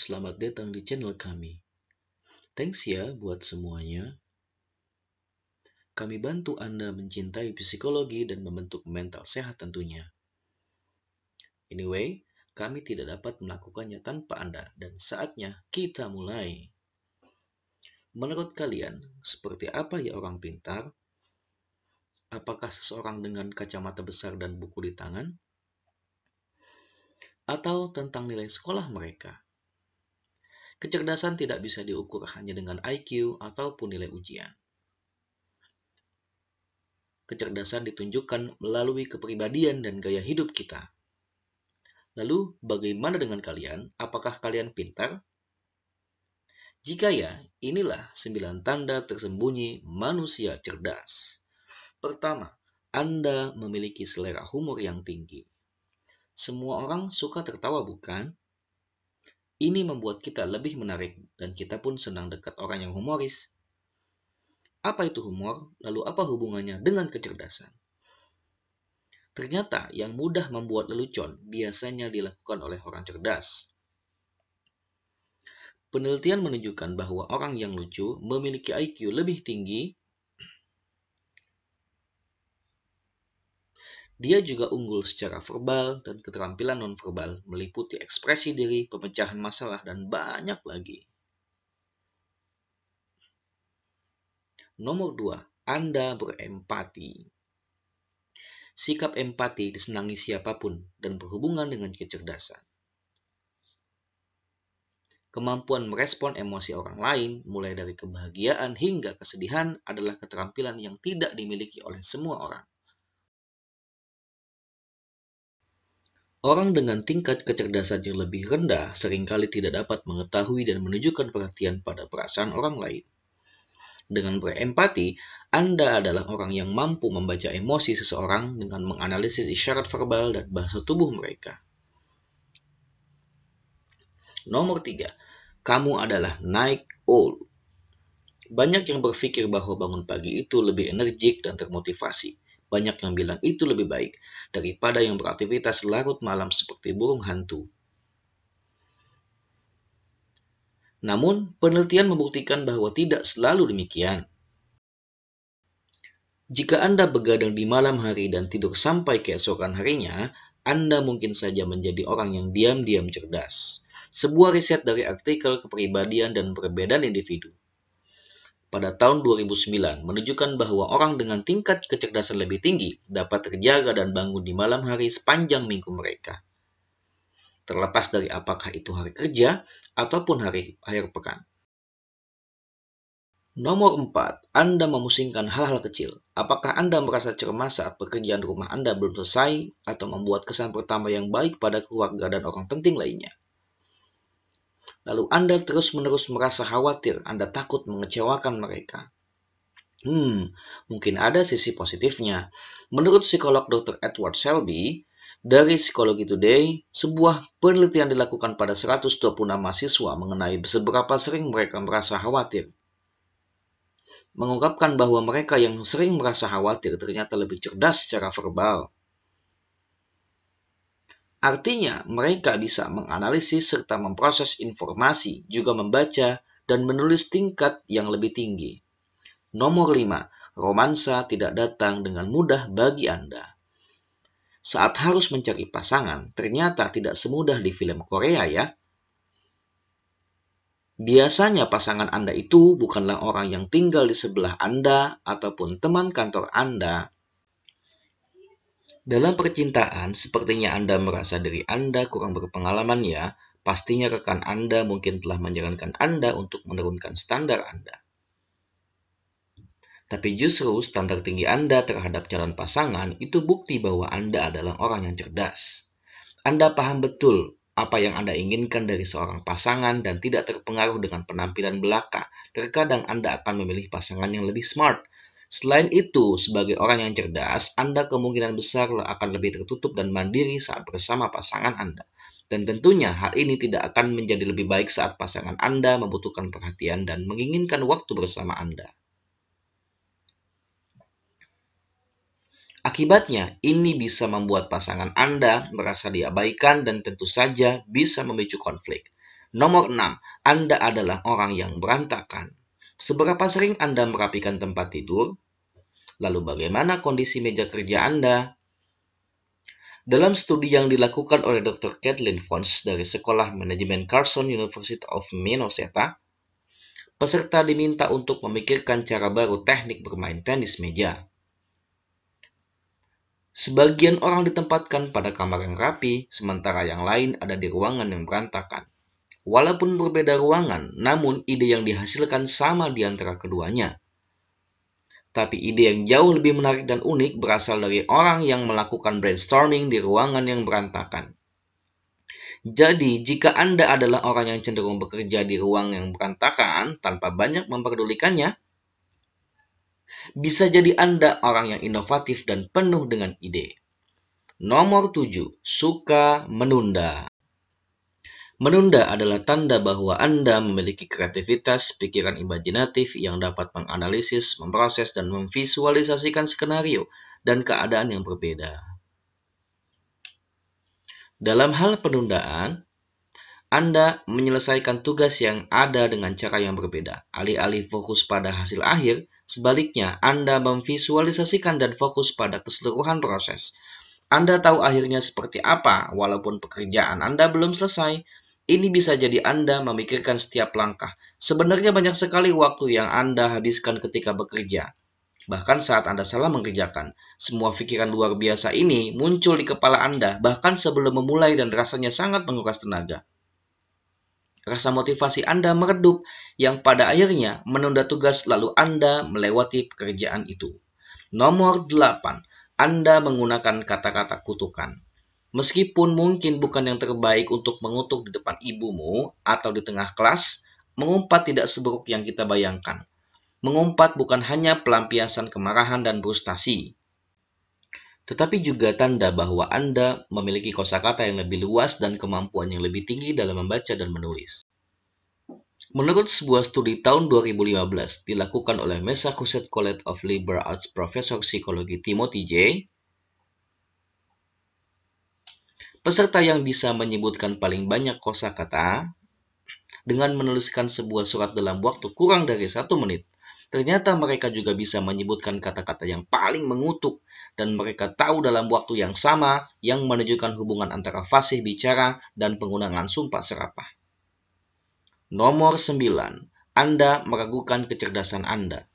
selamat datang di channel kami. Thanks ya buat semuanya. Kami bantu Anda mencintai psikologi dan membentuk mental sehat tentunya. Anyway, kami tidak dapat melakukannya tanpa Anda dan saatnya kita mulai. Menurut kalian, seperti apa ya orang pintar? Apakah seseorang dengan kacamata besar dan buku di tangan? atau tentang nilai sekolah mereka. Kecerdasan tidak bisa diukur hanya dengan IQ ataupun nilai ujian. Kecerdasan ditunjukkan melalui kepribadian dan gaya hidup kita. Lalu, bagaimana dengan kalian? Apakah kalian pintar? Jika ya, inilah sembilan tanda tersembunyi manusia cerdas. Pertama, Anda memiliki selera humor yang tinggi. Semua orang suka tertawa, bukan? Ini membuat kita lebih menarik dan kita pun senang dekat orang yang humoris. Apa itu humor? Lalu apa hubungannya dengan kecerdasan? Ternyata yang mudah membuat lelucon biasanya dilakukan oleh orang cerdas. Penelitian menunjukkan bahwa orang yang lucu memiliki IQ lebih tinggi Dia juga unggul secara verbal dan keterampilan nonverbal, meliputi ekspresi diri, pemecahan masalah, dan banyak lagi. Nomor 2. Anda berempati. Sikap empati disenangi siapapun dan berhubungan dengan kecerdasan. Kemampuan merespon emosi orang lain, mulai dari kebahagiaan hingga kesedihan, adalah keterampilan yang tidak dimiliki oleh semua orang. Orang dengan tingkat kecerdasan yang lebih rendah seringkali tidak dapat mengetahui dan menunjukkan perhatian pada perasaan orang lain. Dengan berempati, Anda adalah orang yang mampu membaca emosi seseorang dengan menganalisis isyarat verbal dan bahasa tubuh mereka. Nomor tiga, kamu adalah naik old. Banyak yang berpikir bahwa bangun pagi itu lebih energik dan termotivasi. Banyak yang bilang itu lebih baik daripada yang beraktivitas larut malam seperti burung hantu. Namun, penelitian membuktikan bahwa tidak selalu demikian. Jika Anda begadang di malam hari dan tidur sampai keesokan harinya, Anda mungkin saja menjadi orang yang diam-diam cerdas. Sebuah riset dari artikel kepribadian dan perbedaan individu pada tahun 2009 menunjukkan bahwa orang dengan tingkat kecerdasan lebih tinggi dapat terjaga dan bangun di malam hari sepanjang minggu mereka. Terlepas dari apakah itu hari kerja ataupun hari akhir pekan. Nomor 4. Anda memusingkan hal-hal kecil. Apakah Anda merasa cemas saat pekerjaan rumah Anda belum selesai atau membuat kesan pertama yang baik pada keluarga dan orang penting lainnya? lalu Anda terus-menerus merasa khawatir Anda takut mengecewakan mereka. Hmm, mungkin ada sisi positifnya. Menurut psikolog Dr. Edward Selby, dari Psikologi Today, sebuah penelitian dilakukan pada 126 mahasiswa mengenai seberapa sering mereka merasa khawatir mengungkapkan bahwa mereka yang sering merasa khawatir ternyata lebih cerdas secara verbal. Artinya, mereka bisa menganalisis serta memproses informasi, juga membaca dan menulis tingkat yang lebih tinggi. Nomor 5. Romansa tidak datang dengan mudah bagi Anda. Saat harus mencari pasangan, ternyata tidak semudah di film Korea ya. Biasanya pasangan Anda itu bukanlah orang yang tinggal di sebelah Anda ataupun teman kantor Anda, dalam percintaan, sepertinya Anda merasa diri Anda kurang berpengalaman ya, pastinya rekan Anda mungkin telah menjalankan Anda untuk menurunkan standar Anda. Tapi justru standar tinggi Anda terhadap calon pasangan itu bukti bahwa Anda adalah orang yang cerdas. Anda paham betul apa yang Anda inginkan dari seorang pasangan dan tidak terpengaruh dengan penampilan belaka. Terkadang Anda akan memilih pasangan yang lebih smart, Selain itu, sebagai orang yang cerdas, Anda kemungkinan besar akan lebih tertutup dan mandiri saat bersama pasangan Anda. Dan tentunya hal ini tidak akan menjadi lebih baik saat pasangan Anda membutuhkan perhatian dan menginginkan waktu bersama Anda. Akibatnya, ini bisa membuat pasangan Anda merasa diabaikan dan tentu saja bisa memicu konflik. Nomor 6, Anda adalah orang yang berantakan. Seberapa sering Anda merapikan tempat tidur? Lalu bagaimana kondisi meja kerja Anda? Dalam studi yang dilakukan oleh Dr. Kathleen Fons dari Sekolah Manajemen Carson University of Minnesota, peserta diminta untuk memikirkan cara baru teknik bermain tenis meja. Sebagian orang ditempatkan pada kamar yang rapi, sementara yang lain ada di ruangan yang berantakan. Walaupun berbeda ruangan, namun ide yang dihasilkan sama di antara keduanya. Tapi ide yang jauh lebih menarik dan unik berasal dari orang yang melakukan brainstorming di ruangan yang berantakan. Jadi, jika Anda adalah orang yang cenderung bekerja di ruang yang berantakan tanpa banyak memperdulikannya, bisa jadi Anda orang yang inovatif dan penuh dengan ide. Nomor 7. Suka menunda. Menunda adalah tanda bahwa Anda memiliki kreativitas, pikiran imajinatif yang dapat menganalisis, memproses, dan memvisualisasikan skenario dan keadaan yang berbeda. Dalam hal penundaan, Anda menyelesaikan tugas yang ada dengan cara yang berbeda. Alih-alih fokus pada hasil akhir, sebaliknya Anda memvisualisasikan dan fokus pada keseluruhan proses. Anda tahu akhirnya seperti apa, walaupun pekerjaan Anda belum selesai ini bisa jadi Anda memikirkan setiap langkah. Sebenarnya banyak sekali waktu yang Anda habiskan ketika bekerja. Bahkan saat Anda salah mengerjakan, semua pikiran luar biasa ini muncul di kepala Anda bahkan sebelum memulai dan rasanya sangat menguras tenaga. Rasa motivasi Anda meredup yang pada akhirnya menunda tugas lalu Anda melewati pekerjaan itu. Nomor 8. Anda menggunakan kata-kata kutukan. Meskipun mungkin bukan yang terbaik untuk mengutuk di depan ibumu atau di tengah kelas, mengumpat tidak seburuk yang kita bayangkan. Mengumpat bukan hanya pelampiasan kemarahan dan frustasi, tetapi juga tanda bahwa Anda memiliki kosakata yang lebih luas dan kemampuan yang lebih tinggi dalam membaca dan menulis. Menurut sebuah studi tahun 2015 dilakukan oleh Massachusetts College of Liberal Arts Profesor Psikologi Timothy J. Peserta yang bisa menyebutkan paling banyak kosa kata dengan menuliskan sebuah surat dalam waktu kurang dari satu menit. Ternyata mereka juga bisa menyebutkan kata-kata yang paling mengutuk dan mereka tahu dalam waktu yang sama yang menunjukkan hubungan antara fasih bicara dan penggunaan sumpah serapah. Nomor 9. Anda meragukan kecerdasan Anda.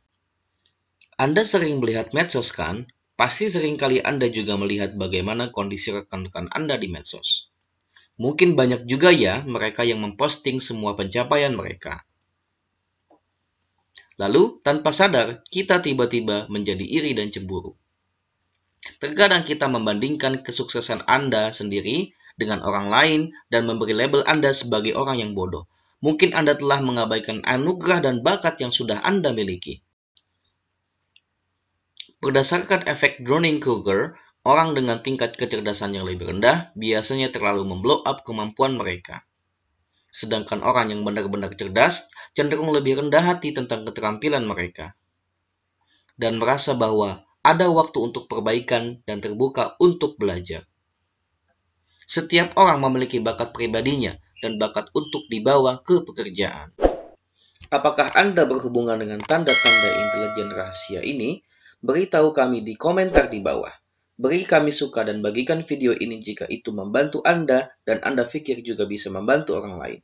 Anda sering melihat medsos kan? Pasti seringkali Anda juga melihat bagaimana kondisi rekan-rekan Anda di medsos. Mungkin banyak juga ya mereka yang memposting semua pencapaian mereka. Lalu, tanpa sadar, kita tiba-tiba menjadi iri dan cemburu. Terkadang kita membandingkan kesuksesan Anda sendiri dengan orang lain dan memberi label Anda sebagai orang yang bodoh. Mungkin Anda telah mengabaikan anugerah dan bakat yang sudah Anda miliki. Berdasarkan efek Dunning-Kruger, orang dengan tingkat kecerdasan yang lebih rendah biasanya terlalu memblow up kemampuan mereka. Sedangkan orang yang benar-benar cerdas cenderung lebih rendah hati tentang keterampilan mereka. Dan merasa bahwa ada waktu untuk perbaikan dan terbuka untuk belajar. Setiap orang memiliki bakat pribadinya dan bakat untuk dibawa ke pekerjaan. Apakah Anda berhubungan dengan tanda-tanda intelijen rahasia ini? Beritahu kami di komentar di bawah. Beri kami suka dan bagikan video ini jika itu membantu Anda dan Anda pikir juga bisa membantu orang lain.